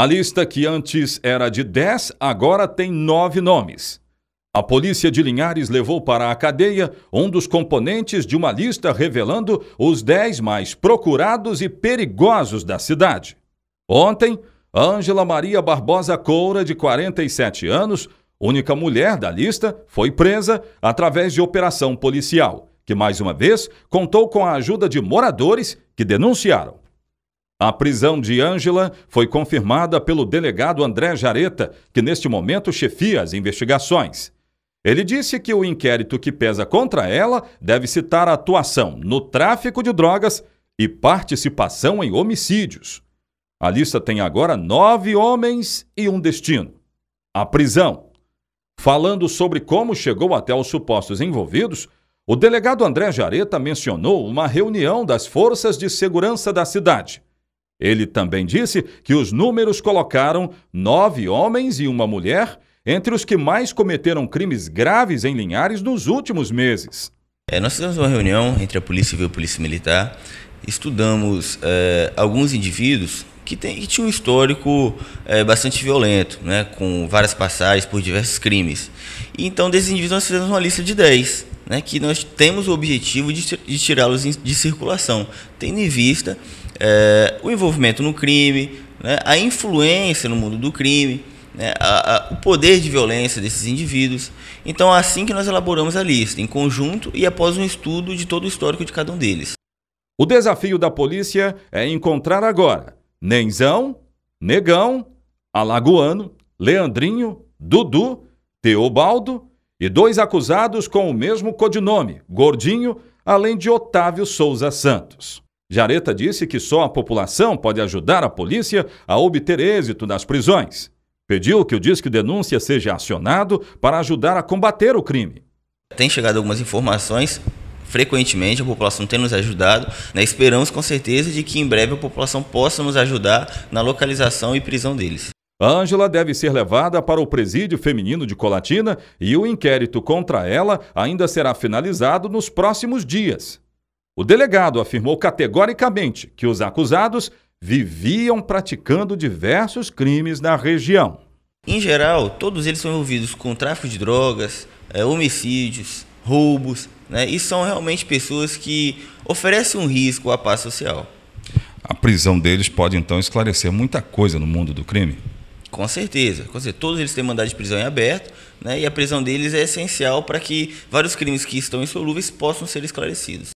A lista que antes era de 10 agora tem nove nomes. A polícia de Linhares levou para a cadeia um dos componentes de uma lista revelando os 10 mais procurados e perigosos da cidade. Ontem, Ângela Maria Barbosa Coura, de 47 anos, única mulher da lista, foi presa através de operação policial, que mais uma vez contou com a ajuda de moradores que denunciaram. A prisão de Ângela foi confirmada pelo delegado André Jareta, que neste momento chefia as investigações. Ele disse que o inquérito que pesa contra ela deve citar a atuação no tráfico de drogas e participação em homicídios. A lista tem agora nove homens e um destino: a prisão. Falando sobre como chegou até os supostos envolvidos, o delegado André Jareta mencionou uma reunião das forças de segurança da cidade. Ele também disse que os números colocaram nove homens e uma mulher entre os que mais cometeram crimes graves em Linhares nos últimos meses. É, nós fizemos uma reunião entre a Polícia Civil e a Polícia Militar, estudamos é, alguns indivíduos que, tem, que tinham um histórico é, bastante violento, né, com várias passagens por diversos crimes. E, então, desses indivíduos, nós fizemos uma lista de 10 né, que nós temos o objetivo de, de tirá-los de circulação, tendo em vista é, o envolvimento no crime, né, a influência no mundo do crime, né, a, a, o poder de violência desses indivíduos. Então, é assim que nós elaboramos a lista, em conjunto e após um estudo de todo o histórico de cada um deles. O desafio da polícia é encontrar agora Nenzão, Negão, Alagoano, Leandrinho, Dudu, Teobaldo e dois acusados com o mesmo codinome, Gordinho, além de Otávio Souza Santos. Jareta disse que só a população pode ajudar a polícia a obter êxito nas prisões. Pediu que o Disque Denúncia seja acionado para ajudar a combater o crime. Tem chegado algumas informações, frequentemente a população tem nos ajudado. Né? Esperamos com certeza de que em breve a população possa nos ajudar na localização e prisão deles. Ângela deve ser levada para o presídio feminino de Colatina e o inquérito contra ela ainda será finalizado nos próximos dias. O delegado afirmou categoricamente que os acusados viviam praticando diversos crimes na região. Em geral, todos eles são envolvidos com tráfico de drogas, é, homicídios, roubos, né? e são realmente pessoas que oferecem um risco à paz social. A prisão deles pode então esclarecer muita coisa no mundo do crime? Com certeza, com certeza. Todos eles têm mandado de prisão em aberto, né? E a prisão deles é essencial para que vários crimes que estão insolúveis possam ser esclarecidos.